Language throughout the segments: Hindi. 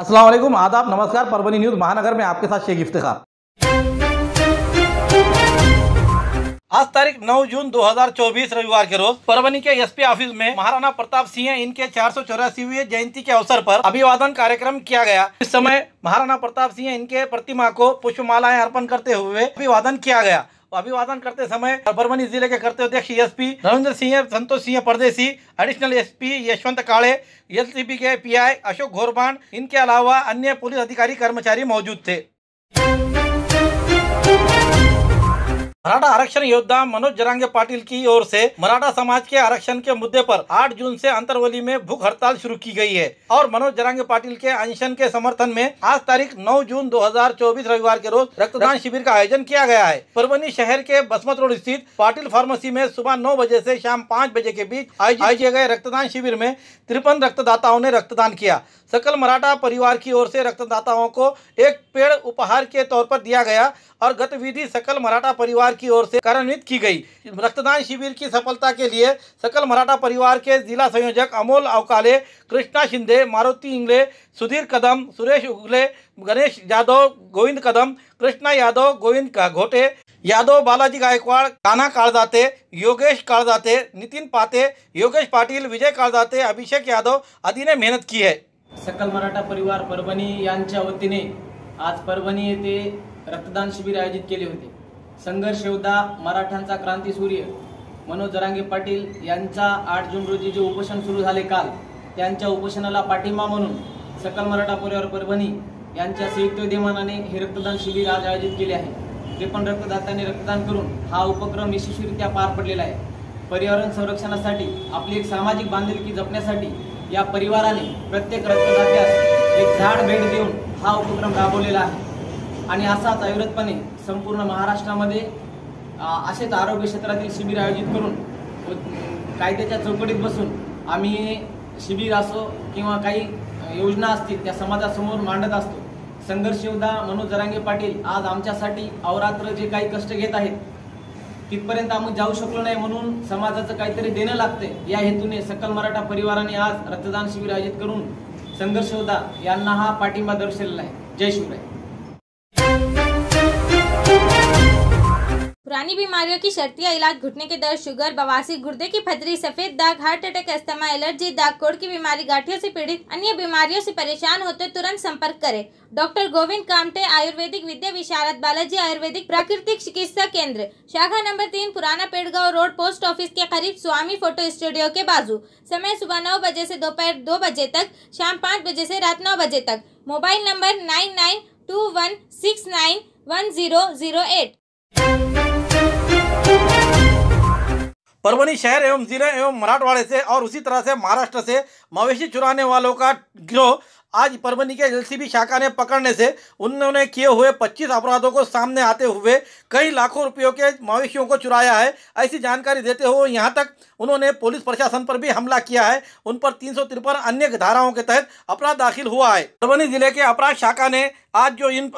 असलम आदाब नमस्कार परवनी न्यूज़ महानगर में आपके साथ शेख इफ्तार आज तारीख 9 जून 2024 रविवार के रोज परवनी के एसपी ऑफिस में महाराणा प्रताप सिंह इनके चार सौ चौरासीवी जयंती के अवसर पर अभिवादन कार्यक्रम किया गया इस समय महाराणा प्रताप सिंह इनके प्रतिमा को पुष्पमालाएं अर्पण करते हुए अभिवादन किया गया तो अभिवादन करते समय बरमनी जिले के करते अध्यक्ष S P Narendra Singh Santosh Singh Pardesi additional S P Yashwant काले एल के पी अशोक घोरबान इनके अलावा अन्य पुलिस अधिकारी कर्मचारी मौजूद थे मराठा आरक्षण योद्धा मनोज जरांगे पाटिल की ओर से मराठा समाज के आरक्षण के मुद्दे पर 8 जून से अंतरवली में भूख हड़ताल शुरू की गई है और मनोज जरांगे पाटिल के अनशन के समर्थन में आज तारीख 9 जून 2024 रविवार के रोज रक्तदान शिविर का आयोजन किया गया है परवनी शहर के बसमत रोड स्थित पाटिल फार्मेसी में सुबह नौ बजे ऐसी शाम पाँच बजे के बीच आयोजित गए रक्तदान शिविर में तिरपन रक्तदाताओं ने रक्तदान किया सकल मराठा परिवार की ओर ऐसी रक्तदाताओं को एक पेड़ उपहार के तौर पर दिया गया और गतिविधि सकल मराठा परिवार की ओर से कार्यान्वित की गई रक्तदान शिविर की सफलता के लिए सकल मराठा परिवार के जिला संयोजक अमोल अवकाले कृष्णा शिंदे मारुति इंगले सुधीर कदम सुरेश उगले गणेश यादव गोविंद कदम कृष्णा यादव गोविंद घोटे यादव बालाजी गायकवाड़ कान्हा काळजाते योगेश काळजाते नितिन पाते योगेश पाटिल विजय काळजाते अभिषेक यादव आदि ने मेहनत की है सकल मराठा परिवार परभनी यांच्या आज परभणी रक्तदान शिबिर आयोजित केले होते संघर्ष योद्धा मराठ्यांचा क्रांती सूर्य मनोज जरांगे पाटील यांचा आठ जून रोजी जे उपोषण सुरू झाले काल त्यांच्या उपोषणाला पाठिंबा म्हणून सकल मराठा परिवार परभणी यांच्या संयुक्त विद्यमानाने हे रक्तदान शिबिर आज आयोजित केले आहे ते पण रक्तदात्याने रक्तदान करून हा उपक्रम यशस्वीरित्या पार पडलेला आहे पर्यावरण संरक्षणासाठी आपली एक सामाजिक बांधिलकी जपण्यासाठी या परिवाराने प्रत्येक रक्तदात्यास एक झाड भेट देऊन हा उपक्रम राबवलेला आहे आणि असाच अविरतपणे संपूर्ण महाराष्ट्रामध्ये असेच आरोग्य क्षेत्रातील शिबिर आयोजित करून कायद्याच्या चौकटीत बसून आम्ही शिबिर असो किंवा काही योजना असतील त्या समाजासमोर मांडत असतो संघर्ष योद्धा मनोज जरांगे पाटील आज आमच्यासाठी अवरात्र जे काही कष्ट घेत आहेत तिथपर्यंत आम्ही जाऊ शकलो नाही म्हणून समाजाचं काहीतरी देणं लागते या हेतूने सकल मराठा परिवाराने आज रक्तदान शिबिर आयोजित करून संघर्ष योद्धा यांना हा पाठिंबा दर्शवलेला आहे जय शिवराय पुरानी बीमारियों की शर्तिया इलाज घुटने के दर्द शुगर बवासी गुर्दे की फतरी सफेद दाग हार्ट अटैक अस्थमा एलर्जी दाग कोड़ की बीमारी गाठियों से पीड़ित अन्य बीमारियों से परेशान होते तुरंत संपर्क करें डॉक्टर गोविंद कामटे आयुर्वेदिक विद्या विशारद बालाजी आयुर्वेदिक प्राकृतिक चिकित्सा केंद्र शाखा नंबर तीन पुराना पेड़गांव रोड पोस्ट ऑफिस के करीब स्वामी फोटो स्टूडियो के बाजू समय सुबह नौ बजे से दोपहर दो बजे तक शाम पाँच बजे से रात नौ बजे तक mobile number nine nine two one six nine one zero zero eight Parbhani शहर एवं जिले एवं मराठवाड़े से और उसी तरह से महाराष्ट्र से मवेशी चुराने वालों का गिरोह आज परमनी के एलसीबी शाखा ने पकड़ने से उन्होंने किए हुए 25 अपराधों को सामने आते हुए कई लाखों रुपयों के मवेशियों को चुराया है ऐसी जानकारी देते हुए यहां तक उन्होंने पुलिस प्रशासन पर भी हमला किया है उन पर तीन अन्य धाराओं के तहत अपराध दाखिल हुआ है परवनी जिले के अपराध शाखा ने आज जो इन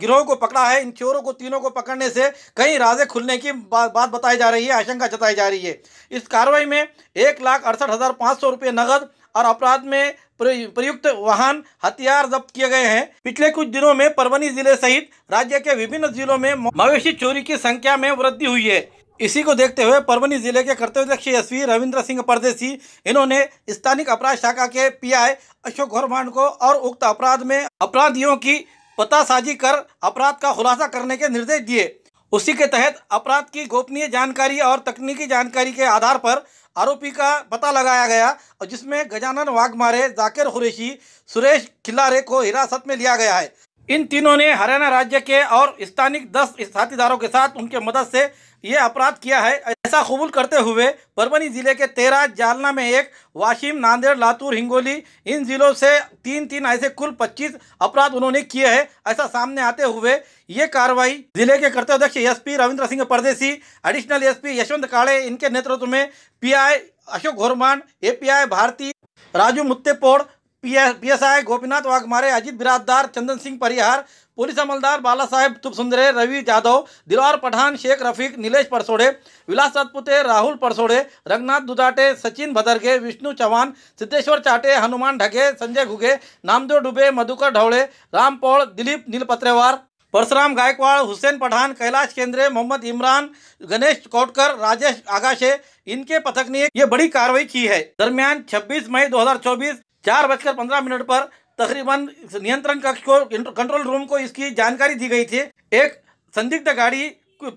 गिरोहों को पकड़ा है इन चोरों को तीनों को पकड़ने से कई राजे खुलने की बा, बात बताई जा रही है आशंका जताई जा रही है इस कार्रवाई में एक लाख अड़सठ हज़ार पाँच सौ रुपये नकद और अपराध में प्रयुक्त वाहन हथियार जब्त किए गए हैं पिछले कुछ दिनों में परवनी जिले सहित राज्य के विभिन्न जिलों में मवेशी चोरी की संख्या में वृद्धि हुई है इसी को देखते हुए परवनी जिले के कर्तव्यक्ष एसवी रविंद्र सिंह परदेसी इन्होंने स्थानिक अपराध शाखा के पीआई अशोक घोरमांड को और उक्त अपराध में अपराधियों की पता साजी कर अपराध का खुलासा करने के निर्देश दिए उसी के तहत अपराध की गोपनीय जानकारी और तकनीकी जानकारी के आधार पर आरोपी का पता लगाया गया और जिसमें गजानन वाघमारे जाकिर खुरेशी सुरेश खिलारे को हिरासत में लिया गया है इन तीनों ने हरियाणा राज्य के और स्थानिक दस साथीदारों के साथ उनके मदद से ये अपराध किया है ऐसा कबूल करते हुए परभनी जिले के तेरह जालना में एक वाशिम नांदेड़ लातूर हिंगोली इन जिलों से तीन तीन ऐसे कुल पच्चीस अपराध उन्होंने किए हैं ऐसा सामने आते हुए ये कार्रवाई जिले के कर्ताध्यक्ष SP Ravindra Singh Pardesi additional SP Yashwant काड़े इनके नेतृत्व में P Ashok Ghorman API Bharti Raju Muttepod I Gopinath Waghmare Ajit Biradar Chandan Singh Parihar police अमलदार बाला साहेब तुपसुंदरे रवि जाधव दिलवार पठान शेख रफीक नीलेश परसोड़े विलास सतपुते राहुल परसोड़े रंगनाथ दुदाटे सचिन भदरगे विष्णु चौहान सिद्धेश्वर चाटे हनुमान ढगे संजय घुगे नामदेव डुबे मधुकर ढवळे राम पौल दिलीप नीलपत्रेवार परशुराम गायकवाड़ हुसैन पठान कैलाश केंद्रे मोहम्मद इमरान गणेश कोटकर राजेश आगाशे इनके पथक ने ये बड़ी कार्रवाई की है दरमियान 26 मई 2024 चार बजकर पंद्रह मिनट पर तकरीबन नियंत्रण कक्ष को कंट्रोल रूम को इसकी जानकारी दी गई थी एक संदिग्ध गाड़ी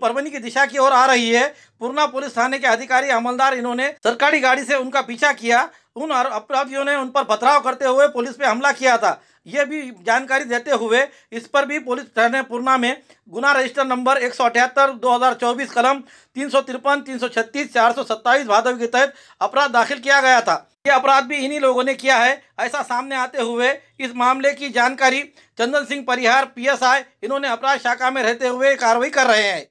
परवनी की दिशा की ओर आ रही है पूर्णा पुलिस थाने के अधिकारी अमलदार इन्होंने सरकारी गाड़ी से उनका पीछा किया उन अपराधियों ने उन पर पथराव करते हुए पुलिस पे हमला किया था ये भी जानकारी देते हुए इस पर भी पुलिस थाने पूर्णा में गुना रजिस्टर नंबर एक सौ अठहत्तर दो हज़ार चौबीस कलम तीन सौ तिरपन तीन सौ छत्तीस चार सौ सत्ताईस भादव के तहत अपराध दाखिल किया गया था ये अपराध भी इन्हीं लोगों ने किया है ऐसा सामने आते हुए इस मामले की जानकारी चंदन सिंह परिहार पीएसआई इन्होंने अपराध शाखा में रहते हुए कार्रवाई कर रहे हैं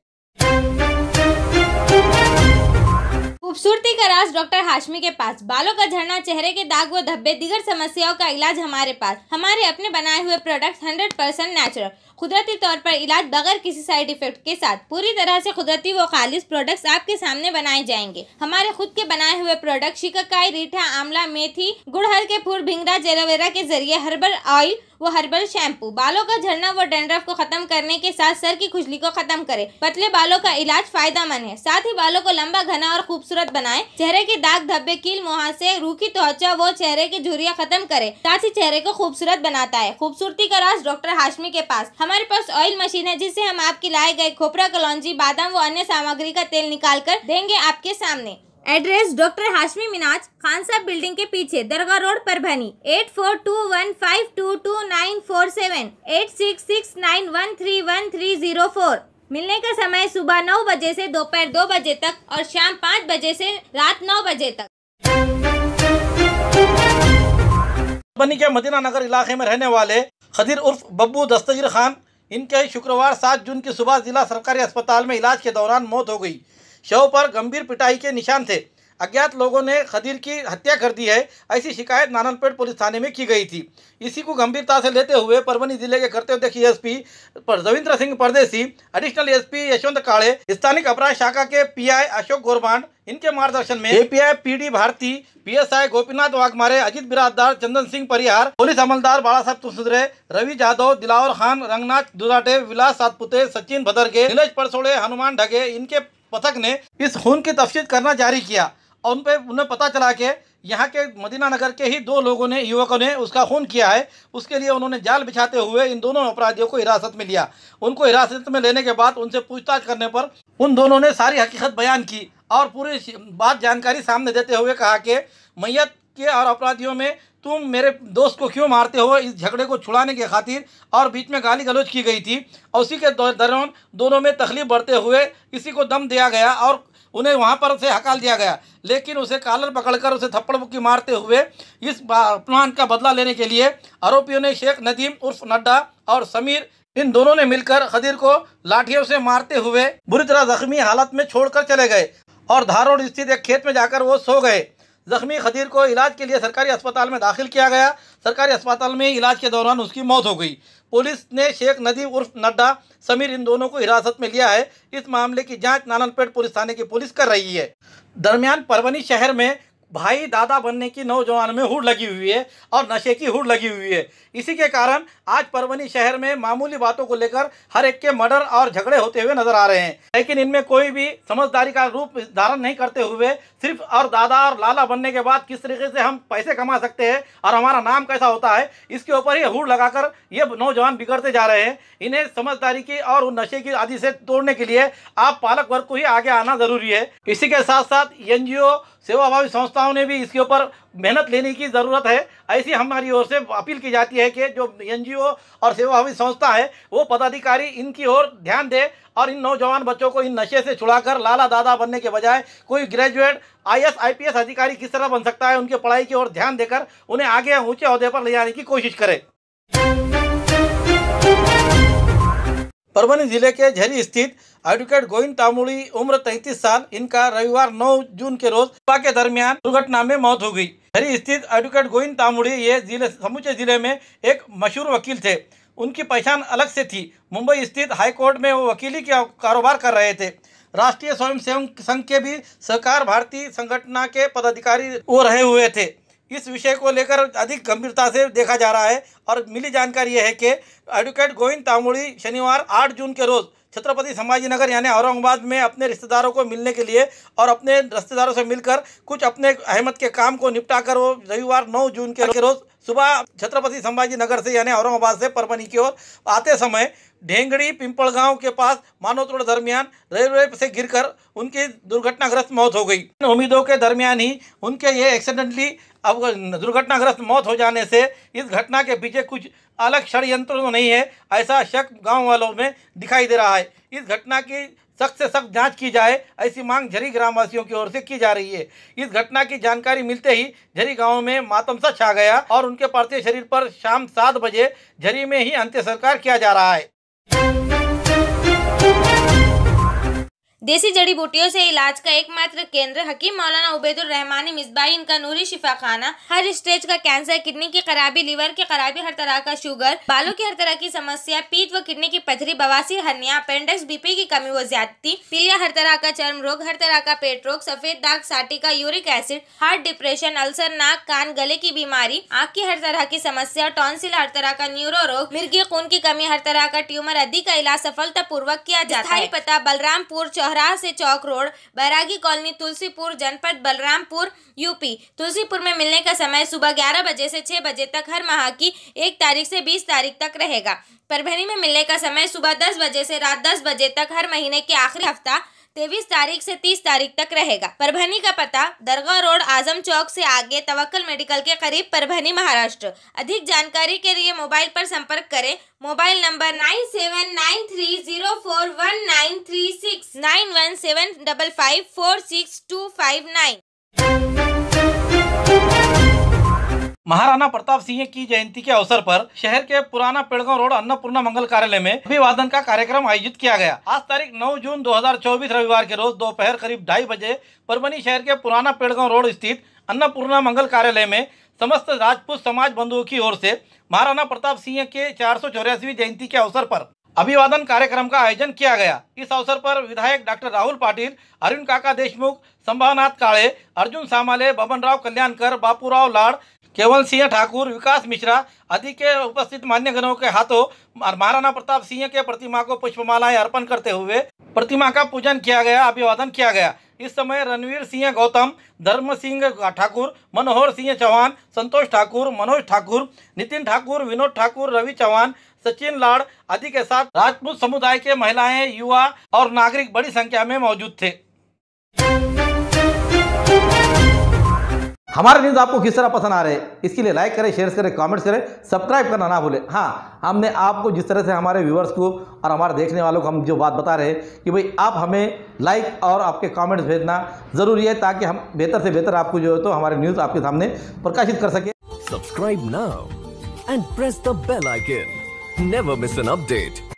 खूबसूरती का राज डॉक्टर हाशमी के पास बालों का झड़ना चेहरे के दाग व धब्बे दिगर समस्याओं का इलाज हमारे पास हमारे अपने बनाए हुए प्रोडक्ट 100 परसेंट नेचुरल कुदरती तौर पर इलाज बगैर किसी साइड इफ़ेक्ट के साथ पूरी तरह से कुदरती व खालिश प्रोडक्ट्स आपके सामने बनाए जाएंगे हमारे खुद के बनाए हुए प्रोडक्ट शिकाकाई रीठा आमला मेथी गुड़हल के फूल भिंगरा जेलोवेरा के जरिए हर्बल ऑयल वो हर्बल शैम्पू बालों का झड़ना व डेंड्रफ को खत्म करने के साथ सर की खुजली को खत्म करे पतले बालों का इलाज फायदा मंद है साथ ही बालों को लंबा घना और खूबसूरत बनाए चेहरे के दाग धब्बे कील मुहासे रूखी त्वचा वो चेहरे की झुरिया खत्म करे साथ ही चेहरे को खूबसूरत बनाता है खूबसूरती का राज डॉक्टर हाशमी के पास हम हमारे पास ऑयल मशीन है जिससे हम आपके लाए गए खोपरा कलौजी बादाम व अन्य सामग्री का तेल निकाल कर देंगे आपके सामने एड्रेस डॉक्टर हाशमी मिनाज खान साहब बिल्डिंग के पीछे दरगाह रोड पर भनी eight four two one five two two nine four seven eight six six nine one three one three zero four मिलने का समय सुबह नौ बजे से दोपहर दो बजे तक और शाम पाँच बजे से रात नौ बजे तक बनी के मदीना नगर इलाके में रहने वाले खदीर उर्फ बब्बू दस्तगीर खान इनके शुक्रवार सात जून की सुबह जिला सरकारी अस्पताल में इलाज के दौरान मौत हो गई शव पर गंभीर पिटाई के निशान थे अज्ञात लोगों ने खदीर की हत्या कर दी है ऐसी शिकायत नानलपेट पुलिस थाने में की गई थी इसी को गंभीरता से लेते हुए परवनी जिले के हुए S P Ravindra Singh Pardesi additional SP Yashwant काले स्थानिक अपराध शाखा के पीआई अशोक गोरबांड इनके मार्गदर्शन में API PD Bharti PSI Gopinath Waghmare Ajit Biradar Chandan Singh Parihar police अमलदार बाला साहब तुसुदरे रवि जाधव दिलावर खान रंगनाथ दुराटे विलास सातपुते सचिन भदरगे नीलेष परसोड़े हनुमान ढगे इनके पथक ने इस खून की तफ्तीश करना जारी किया और उन पर उन्हें पता चला के यहाँ के मदीना नगर के ही दो लोगों ने युवकों ने उसका खून किया है उसके लिए उन्होंने जाल बिछाते हुए इन दोनों अपराधियों को हिरासत में लिया उनको हिरासत में लेने के बाद उनसे पूछताछ करने पर उन दोनों ने सारी हकीकत बयान की और पूरी बात जानकारी सामने देते हुए कहा कि मैयत के और अपराधियों में तुम मेरे दोस्त को क्यों मारते हो इस झगड़े को छुड़ाने के खातिर और बीच में गाली गलोच की गई थी और उसी के दौरान दोनों में तकलीफ बढ़ते हुए इसी को दम दिया गया और उन्हें वहाँ पर उसे हकाल दिया गया लेकिन उसे कालर पकड़कर उसे थप्पड़ मुक्की मारते हुए इस अपमान का बदला लेने के लिए आरोपियों ने शेख नदीम उर्फ नड्डा और समीर इन दोनों ने मिलकर खदीर को लाठियों से मारते हुए बुरी तरह जख्मी हालत में छोड़कर चले गए और धारोड़ स्थित एक खेत में जाकर वो सो गए जख्मी खदीर को इलाज के लिए सरकारी अस्पताल में दाखिल किया गया सरकारी अस्पताल में इलाज के दौरान उसकी मौत हो गई पुलिस ने शेख नदीम उर्फ नड्डा समीर इन दोनों को हिरासत में लिया है इस मामले की जांच नानलपेट पुलिस थाने की पुलिस कर रही है दरमियान परवनी शहर में भाई दादा बनने की नौजवान में हुड़ लगी हुई है और नशे की हुड़ लगी हुई है इसी के कारण आज परवनी शहर में मामूली बातों को लेकर हर एक के मर्डर और झगड़े होते हुए नजर आ रहे हैं लेकिन इनमें कोई भी समझदारी का रूप धारण नहीं करते हुए सिर्फ और दादा और लाला बनने के बाद किस तरीके से हम पैसे कमा सकते हैं और हमारा नाम कैसा होता है इसके ऊपर ही हुड़ लगाकर ये नौजवान बिगड़ते जा रहे हैं इन्हें समझदारी की और नशे की आदि से तोड़ने के लिए आप पालक वर्ग को ही आगे आना जरूरी है इसी के साथ साथ एनजीओ सेवाभावी संस्थाओं ने भी इसके ऊपर मेहनत लेने की ज़रूरत है ऐसी हमारी ओर से अपील की जाती है कि जो एनजीओ और सेवाभावी संस्था है वो पदाधिकारी इनकी ओर ध्यान दे और इन नौजवान बच्चों को इन नशे से छुड़ाकर लाला दादा बनने के बजाय कोई ग्रेजुएट आईएएस आईपीएस अधिकारी किस तरह बन सकता है उनकी पढ़ाई की ओर ध्यान देकर उन्हें आगे ऊंचे अहदे पर ले जाने की कोशिश करें परवनी जिले के झरी स्थित एडवोकेट गोविंद तामुड़ी उम्र तैतीस साल इनका रविवार 9 जून के रोज के दरमियान दुर्घटना में मौत हो गई हरी स्थित एडवोकेट गोविंद तामुड़ी ये जिले समूचे जिले में एक मशहूर वकील थे उनकी पहचान अलग से थी मुंबई स्थित हाईकोर्ट में वो वकीली का कारोबार कर रहे थे राष्ट्रीय स्वयंसेवक संघ के भी सहकार भारतीय संगठना के पदाधिकारी वो रहे हुए थे इस विषय को लेकर अधिक गंभीरता से देखा जा रहा है और मिली जानकारी यह है कि एडवोकेट गोविंद तामुड़ी शनिवार 8 जून के रोज़ छत्रपति संभाजी नगर यानी औरंगाबाद में अपने रिश्तेदारों को मिलने के लिए और अपने रिश्तेदारों से मिलकर कुछ अपने अहमद के काम को निपटा कर वो रविवार नौ जून के रोज़ सुबह छत्रपति संभाजी नगर से यानी औरंगाबाद से परभनी की ओर आते समय ढेंगड़ी गांव के पास तोड दरमियान रेलवे से गिरकर उनकी दुर्घटनाग्रस्त मौत हो गई उम्मीदों के दरमियान ही उनके ये एक्सीडेंटली अब दुर्घटनाग्रस्त मौत हो जाने से इस घटना के पीछे कुछ अलग षडयंत्र तो नहीं है ऐसा शक गांव वालों में दिखाई दे रहा है इस घटना की सख्त से सख्त जांच की जाए ऐसी मांग झरी ग्रामवासियों की ओर से की जा रही है इस घटना की जानकारी मिलते ही झरी गाँव में मातम सा छा गया और उनके पार्थिव शरीर पर शाम सात बजे झरी में ही अंत्य संस्कार किया जा रहा है देसी जड़ी बूटियों से इलाज का एकमात्र केंद्र हकीम मौलाना उबैदुर रहमानी मिसबाई इनका नूरी शिफा खाना हर स्टेज का कैंसर किडनी की खराबी लीवर की खराबी हर तरह का शुगर बालों की हर तरह की समस्या पीठ व किडनी की पथरी बवासी हरिया अपेंडिक्स बीपी की कमी व ज्यादती पीलिया हर तरह का चर्म रोग हर तरह का पेट रोग सफेद दाग sciatica uric acid heart depression ulcer नाक कान गले की बीमारी आँख की हर तरह की समस्या टॉन्सिल हर तरह का न्यूरो रोग मिर्गी खून की कमी हर तरह का ट्यूमर आदि का इलाज सफलता पूर्वक किया जाता है पता बलरामपुर चौह चौराहा से चौक रोड बैरागी कॉलोनी तुलसीपुर जनपद बलरामपुर यूपी तुलसीपुर में मिलने का समय सुबह ग्यारह बजे से छः बजे तक हर माह की एक तारीख से बीस तारीख तक रहेगा परभनी में मिलने का समय सुबह दस बजे से रात दस बजे तक हर महीने के आखिरी हफ्ता तेईस तारीख से तीस तारीख तक रहेगा परभनी का पता दरगाह रोड आजम चौक से आगे तवक्ल मेडिकल के करीब परभनी महाराष्ट्र अधिक जानकारी के लिए मोबाइल पर संपर्क करें mobile number nine seven nine three zero four one nine three six nine one seven double five four six two five nine Maharana Pratap Singh की जयंती के अवसर पर शहर के पुराना पेड़गांव रोड अन्नपूर्णा मंगल कार्यालय में अभिवादन का कार्यक्रम आयोजित किया गया आज तारीख 9 जून 2024 रविवार के रोज दोपहर करीब ढाई बजे परमनी शहर के पुराना पेड़गांव रोड स्थित अन्नपूर्णा मंगल कार्यालय में समस्त राजपूत समाज बंधुओं की ओर से महाराणा प्रताप सिंह के चार जयंती के अवसर पर अभिवादन कार्यक्रम का आयोजन किया गया इस अवसर पर विधायक डॉक्टर राहुल पाटिल अरुण काका देशमुख संभावनाथ काले अर्जुन सामाले राव कल्याणकर बापूराव लाड केवल सिंह ठाकुर विकास मिश्रा आदि के उपस्थित मान्य गणों के हाथों महाराणा प्रताप सिंह के प्रतिमा को पुष्पमालाएं अर्पण करते हुए प्रतिमा का पूजन किया गया अभिवादन किया गया इस समय रणवीर सिंह गौतम धर्म सिंह ठाकुर मनोहर सिंह चौहान संतोष ठाकुर मनोज ठाकुर नितिन ठाकुर विनोद ठाकुर रवि चौहान सचिन लाड़ आदि के साथ राजपूत समुदाय के महिलाएं युवा और नागरिक बड़ी संख्या में मौजूद थे हमारे न्यूज़ आपको किस तरह पसंद आ रहे हैं इसके लिए लाइक करें शेयर करें कमेंट्स करें सब्सक्राइब करना ना भूले हाँ हमने आपको जिस तरह से हमारे व्यूवर्स को और हमारे देखने वालों को हम जो बात बता रहे हैं कि भाई आप हमें लाइक और आपके कमेंट्स भेजना ज़रूरी है ताकि हम बेहतर से बेहतर आपको जो है तो हमारे न्यूज़ आपके सामने प्रकाशित कर सके सब्सक्राइब ना and press the bell icon never miss an update